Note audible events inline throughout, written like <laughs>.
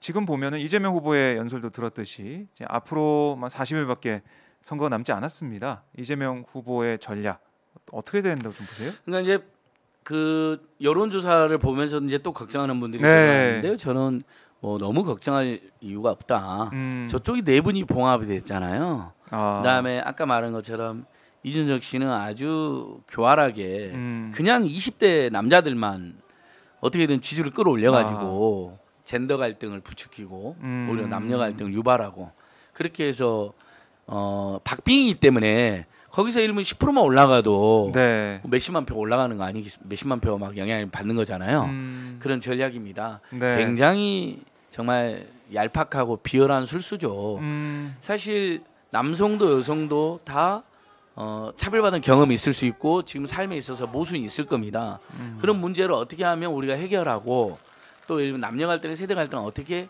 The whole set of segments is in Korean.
지금 보면은 이재명 후보의 연설도 들었듯이 앞으로 40일밖에 선거가 남지 않았습니다. 이재명 후보의 전략 어떻게 되는다고 좀 보세요? 그러니까 이제 그 여론 조사를 보면서 이제 또 걱정하는 분들이 네. 많은데요. 네. 저는 뭐 너무 걱정할 이유가 없다. 음. 저쪽이 네 분이 봉합이 됐잖아요. 아. 그다음에 아까 말한 것처럼 이준석 씨는 아주 교활하게 음. 그냥 20대 남자들만 어떻게든 지지를 끌어올려 가지고 아. 젠더 갈등을 부추기고 음. 오히려 남녀 갈등을 유발하고 그렇게 해서 어 박빙이기 때문에 거기서 일면 10%만 올라가도 네. 뭐 몇십만 표 올라가는 거 아니겠 몇십만 표 막 영향을 받는 거잖아요. 음. 그런 전략입니다. 네. 굉장히 정말 얄팍하고 비열한 술수죠. 음. 사실 남성도 여성도 다 어, 차별받은 경험이 있을 수 있고 지금 삶에 있어서 모순이 있을 겁니다. 음. 그런 문제를 어떻게 하면 우리가 해결하고 또 예를 들면 남녀 갈등이 세대 갈등을 어떻게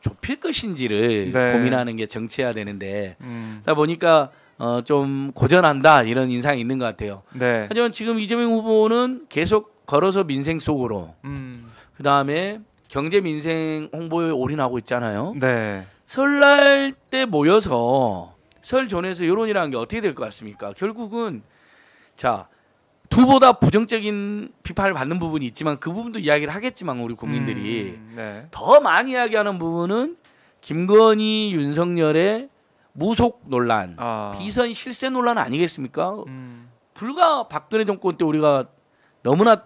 좁힐 것인지를 네. 고민하는 게 정치해야 되는데 음. 다 보니까 어, 좀 고전한다 이런 인상이 있는 것 같아요. 네. 하지만 지금 이재명 후보는 계속 걸어서 민생 속으로 음. 그 다음에 경제 민생 홍보에 올인하고 있잖아요. 네. 설날 때 모여서 설 전에서 여론이라는 게 어떻게 될 것 같습니까? 결국은 자 두보다 부정적인 비판을 받는 부분이 있지만 그 부분도 이야기를 하겠지만 우리 국민들이 음, 네. 더 많이 이야기하는 부분은 김건희 윤석열의 무속 논란, 아. 비선 실세 논란 아니겠습니까? 음. 불과 박근혜 정권 때 우리가 너무나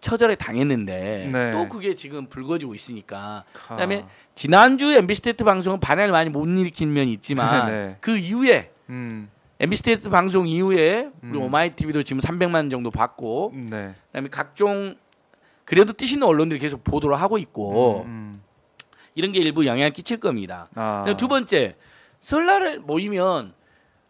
처절에 당했는데 네. 또 그게 지금 불거지고 있으니까 아. 그다음에 지난주 MBC 테트 방송은 반향을 많이 못 일으킨 면이 있지만 <laughs> 네, 네. 그 이후에 음. MBC 테스트 방송 이후에 우리 음. 오마이 TV도 지금 300만 정도 받고 음, 네. 그다음에 각종 그래도 뛰시는 언론들이 계속 보도를 하고 있고 음, 음. 이런 게 일부 영향을 끼칠 겁니다. 아. 두 번째 설날을 모이면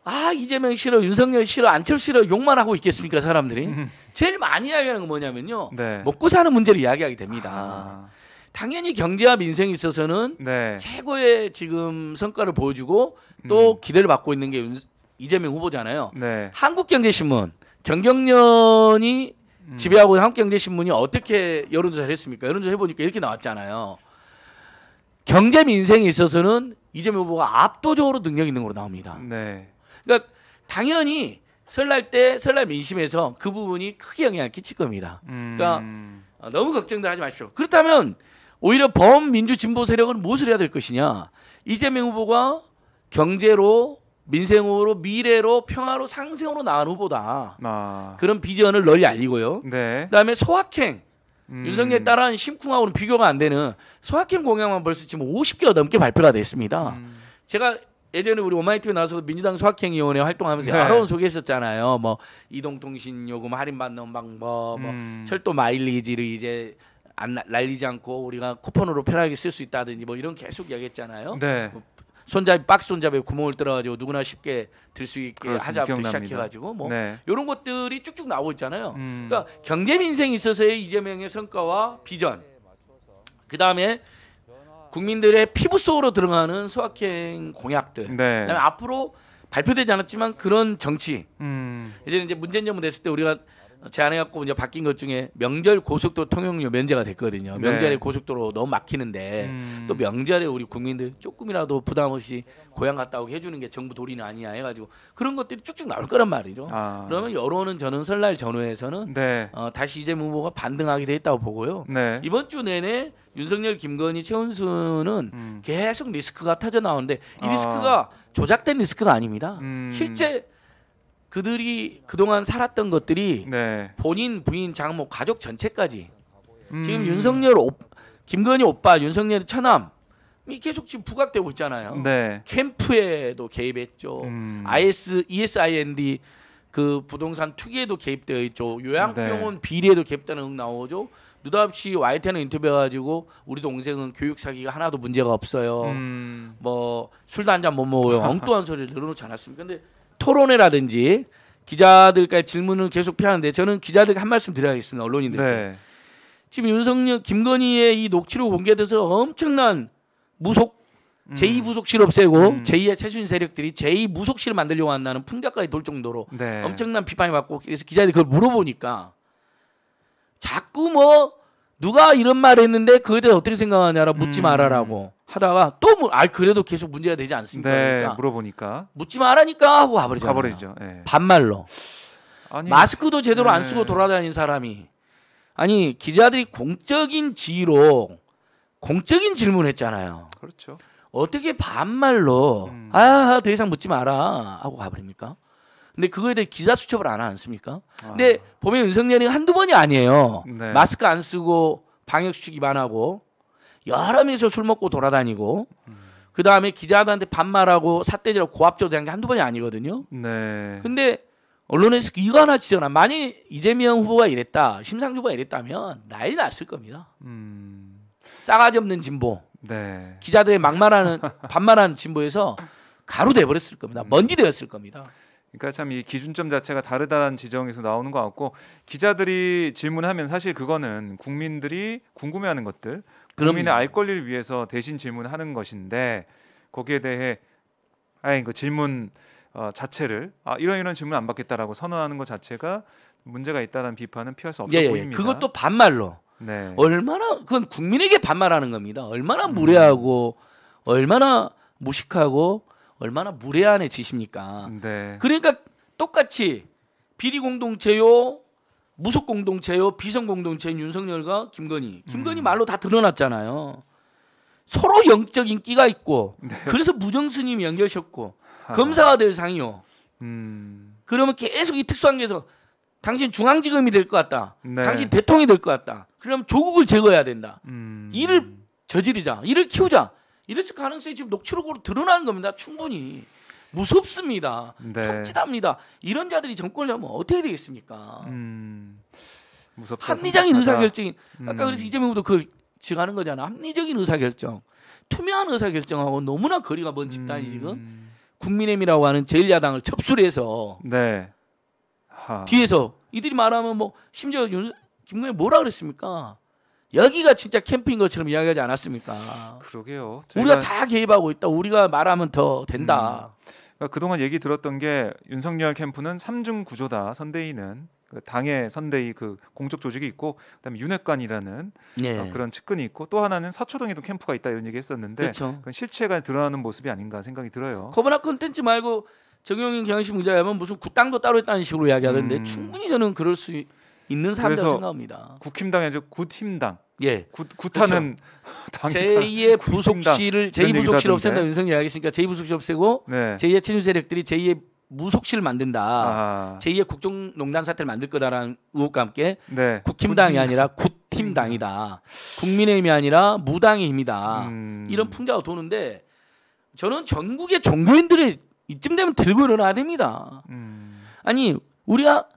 아 이재명 싫어 윤석열 싫어 안철 수 싫어 욕만 하고 있겠습니까 사람들이 음. 제일 많이 이야기하는 건 뭐냐면요 네. 먹고 사는 문제를 이야기하게 됩니다. 아. 당연히 경제와 민생에 있어서는 네. 최고의 지금 성과를 보여주고 또 음. 기대를 받고 있는 게 윤, 이재명 후보잖아요. 네. 한국경제신문 정경련이 음. 지배하고 있는 한국경제신문이 어떻게 여론조사를 했습니까? 여론조사 해보니까 이렇게 나왔잖아요. 경제 민생에 있어서는 이재명 후보가 압도적으로 능력 있는 걸로 나옵니다. 네. 그러니까 당연히 설날 때 설날 민심에서 그 부분이 크게 영향을 끼칠 겁니다. 그러니까 음. 그러니까 너무 걱정들 하지 마십시오. 그렇다면 오히려 범민주 진보 세력은 무엇을 해야 될 것이냐? 이재명 후보가 경제로 민생으로 미래로 평화로 상생으로 나누 후보다. 아. 그런 비전을 널리 알리고요. 네. 그다음에 소확행 음. 윤석열 따라한 심쿵하고는 비교가 안 되는 소확행 공약만 벌써 지금 50개가 넘게 발표가 됐습니다. 음. 제가 예전에 우리 오마이티에 나와서 민주당 소확행위원회 활동하면서 네. 여러 번 소개했었잖아요. 뭐 이동통신 요금 할인받는 방법, 뭐 음. 철도 마일리지를 이제 안 날리지 않고 우리가 쿠폰으로 편하게 쓸 수 있다든지 뭐 이런 계속 이야기했잖아요. 네. 뭐 손잡이 박스 손잡이 구멍을 뚫어가지고 누구나 쉽게 들 수 있게 하자부터 시작해가지고 뭐 네. 이런 것들이 쭉쭉 나오고 있잖아요. 음. 그러니까 경제 민생 있어서의 이재명의 성과와 비전, 그 다음에 국민들의 피부 속으로 들어가는 소확행 공약들, 네. 그다음에 앞으로 발표되지 않았지만 그런 정치. 음. 이제 이제 문재인 정부 됐을 때 우리가 제안해갖고 이제 바뀐 것 중에 명절 고속도로 통행료 면제가 됐거든요. 네. 명절에 네. 고속도로 너무 막히는데 음. 또 명절에 우리 국민들 조금이라도 부담 없이 고향 갔다 오게 해주는 게 정부 도리는 아니야 해가지고 그런 것들이 쭉쭉 나올 거란 말이죠. 아. 그러면 여론은 저는 설날 전후에서는 네. 어, 다시 이재명 후보가 반등하게 돼 있다고 보고요. 네. 이번 주 내내 윤석열, 김건희, 최은수는 음. 계속 리스크가 터져 나오는데 이 아. 리스크가 아. 조작된 리스크가 아닙니다. 음. 실제 그들이 그동안 살았던 것들이 네. 본인 부인 장모 가족 전체까지 음. 지금 윤석열 오, 김건희 오빠 윤석열의 처남 이 계속 지금 부각되고 있잖아요. 네. 캠프에도 개입했죠. 음. IS, e ESIND 그 부동산 투기에도 개입되어 있죠. 요양병원 네. 비리에도 개입되는 응 나오죠. 누닷없이 와이테는 인터뷰해가지고 우리 동생은 교육 사기가 하나도 문제가 없어요. 음. 뭐 술도 한 잔 못 먹어요. <laughs> 엉뚱한 소리를 늘어놓지 않았습니까? 근데 토론회라든지 기자들까지 질문을 계속 피하는데 저는 기자들 한 말씀 드려야겠습니다. 언론인들. 네. 지금 윤석열 김건희의 이 녹취록 공개돼서 엄청난 무속 음. 제2부속 실업세고 음. 제2의 최순 세력들이 제2무속실을 만들려고 한다는 풍자까지 돌 정도로 네. 엄청난 비판이 받고 그래서 기자들이 그걸 물어보니까 자꾸 뭐 누가 이런 말 했는데 그에 대해 어떻게 생각하냐라 묻지 음. 말아라고 하다가 또 물, 아, 그래도 계속 문제가 되지 않습니까? 네, 그러니까. 물어보니까 묻지 말아니까 하고 가버리죠. 가버리죠. 예. 네. 반말로. 아니, 마스크도 제대로 네. 안 쓰고 돌아다니는 사람이 아니 기자들이 공적인 지위로 공적인 질문했잖아요. 그렇죠. 어떻게 반말로 음. 아더 이상 묻지 마라 하고 가버립니까? 근데 그거에 대해 기자 수첩을 안 하지 않습니까? 아. 근데 보면 윤석열이 한두 번이 아니에요. 네. 마스크 안 쓰고 방역 수칙 위반하고 여러 명이서 술 먹고 돌아다니고 음. 그 다음에 기자들한테 반말하고 사대질하고 고압적으로 한게 한두 번이 아니거든요. 네. 근데 언론에서 이거 하나 지적아 만약 이재명 후보가 이랬다, 심상주 후보가 이랬다면 난리 났을 겁니다. 음. 싸가지 없는 진보, 네. 기자들의 막말하는 반말하는 진보에서 가루돼 버렸을 겁니다. 먼지 되었을 겁니다. 그러니까 참 이 기준점 자체가 다르다는 지적에서 나오는 것 같고 기자들이 질문하면 사실 그거는 국민들이 궁금해하는 것들 국민의 알 권리를 위해서 대신 질문하는 것인데 거기에 대해 아예 그 질문 어, 자체를 아 이런 이런 질문 안 받겠다라고 선언하는 것 자체가 문제가 있다는 비판은 피할 수 없어 예, 보입니다. 예, 예. 그것도 반말로. 네. 얼마나 그건 국민에게 반말하는 겁니다. 얼마나 음. 무례하고 음. 얼마나 무식하고 얼마나 무례한의 지십니까 네. 그러니까 똑같이 비리 공동체요, 무속 공동체요, 비선 공동체인 윤석열과 김건희. 김건희 음. 말로 다 드러났잖아요. 서로 영적인 끼가 있고 네. 그래서 무정스님 연결셨고 아. 검사가 될 상이요. 음. 그러면 계속 이특수한게에서 당신 중앙지검이 될 것 같다. 네. 당신 대통령이 될 것 같다. 그럼 조국을 제거해야 된다. 음. 이를 저지르자. 이를 키우자. 이랬을 가능성이 지금 녹취록으로 드러나는 겁니다. 충분히 무섭습니다. 네. 성치답니다. 이런 자들이 정권이라면 어떻게 되겠습니까? 음, 무섭다, 합리적인 의사결정인 음. 아까 그래서 이재명 후보 그걸 지하는 거잖아. 합리적인 의사결정, 투명한 의사결정하고 너무나 거리가 먼 집단이 음. 지금 국민의힘이라고 하는 제1야당을 첩술해서 네. 뒤에서 이들이 말하면 뭐 심지어 윤, 김건희 뭐라 그랬습니까? 여기가 진짜 캠핑 것처럼 이야기하지 않았습니까? 그러게요. 우리가 다 개입하고 있다. 우리가 말하면 더 된다. 음. 그러니까 그동안 얘기 들었던 게 윤석열 캠프는 삼중 구조다. 선대위는 그 당의 선대위 그 공적 조직이 있고 그다음에 윤핵관이라는 예. 어, 그런 측근이 있고 또 하나는 서초동에도 캠프가 있다 이런 얘기 했었는데 그 실체가 드러나는 모습이 아닌가 생각이 들어요. 거버나 콘텐츠 말고 정용인 경영심 의자하면 무슨 구당도 따로 있다는 식으로 이야기하던데 음. 충분히 저는 그럴 수 있... 있는 사람이라고 생각합니다. 국힘당이죠. 굿힘당. 예. 구, 구타는 그 제2의 부속실을 제2 부속실 없앤다 윤석열이 알겠으니까 제2 부속실 없애고 네. 제2의 친윤 세력들이 제2의 무속실 만든다. 아. 제2의 국정농단 사태를 만들 거다라는 의혹과 함께 네. 국힘당이 아니라 굿팀당이다. 국민의힘이 아니라 무당의 힘이다. 음. 이런 풍자가 도는데 저는 전국의 종교인들이 이쯤 되면 들고 일어나야 됩니다. 음. 아니 우리가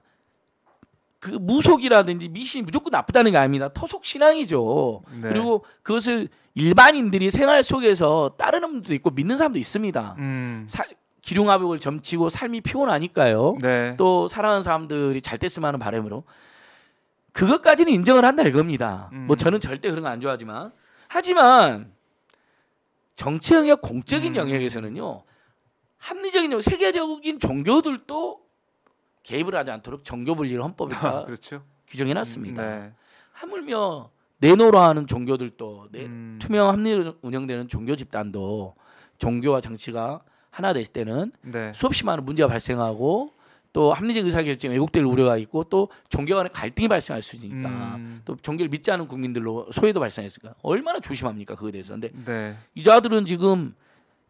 그 무속이라든지 미신이 무조건 나쁘다는 게 아닙니다. 토속 신앙이죠. 네. 그리고 그것을 일반인들이 생활 속에서 따르는 분도 있고 믿는 사람도 있습니다. 음. 사, 기륭화벽을 점치고 삶이 피곤하니까요. 네. 또 사랑하는 사람들이 잘 됐으면 하는 바람으로 그것까지는 인정을 한다 이겁니다. 뭐 음. 뭐 저는 절대 그런 거 안 좋아하지만 하지만 정치 영역 공적인 음. 영역에서는요 합리적인 세계적인 종교들도 개입을 하지 않도록 정교분리를 헌법에다 <laughs> 그렇죠. 규정해놨습니다. 음, 네. 하물며 내노라 하는 종교들도 음. 투명 합리로 운영되는 종교 집단도 종교와 정치가 하나 될 때는 네. 수없이 많은 문제가 발생하고 또 합리적 의사결정 왜곡될 우려가 있고 또 종교 간의 갈등이 발생할 수 있으니까 음. 또 종교를 믿지 않은 국민들로 소외도 발생했으니까 얼마나 조심합니까 그거에 대해서 근데 네. 이 자들은 지금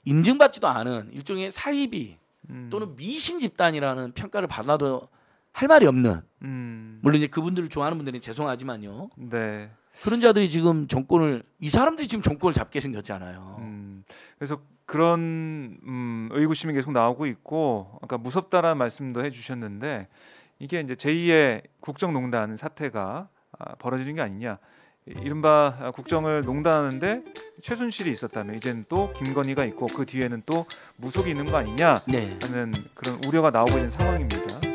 인증받지도 않은 일종의 사이비 음. 또는 미신 집단이라는 평가를 받아도 할 말이 없는 음. 물론 이제 그분들을 좋아하는 분들은 죄송하지만요. 네. 그런 자들이 지금 정권을 이 사람들이 지금 정권을 잡게 생겼잖아요. 음. 그래서 그런 음, 의구심이 계속 나오고 있고 아까 무섭다라는 말씀도 해주셨는데 이게 이제 제2의 국정농단 사태가 아, 벌어지는 게 아니냐. 이른바 국정을 농단하는데 최순실이 있었다면 이제는 또 김건희가 있고 그 뒤에는 또 무속이 있는 거 아니냐 하는 네. 그런 우려가 나오고 있는 상황입니다.